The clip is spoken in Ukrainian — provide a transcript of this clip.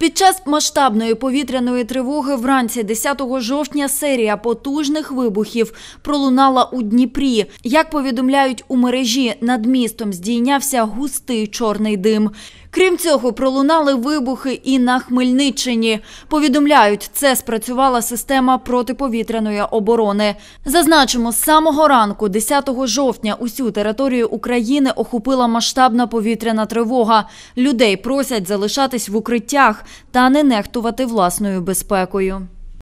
Під час масштабної повітряної тривоги вранці 10 жовтня серія потужних вибухів пролунала у Дніпрі. Як повідомляють у мережі, над містом здійнявся густий чорний дим. Крім цього, пролунали вибухи і на Хмельниччині. Повідомляють, це спрацювала система протиповітряної оборони. Зазначимо, з самого ранку, 10 жовтня, усю територію України охопила масштабна повітряна тривога. Людей просять залишатись в укриттях та не нехтувати власною безпекою.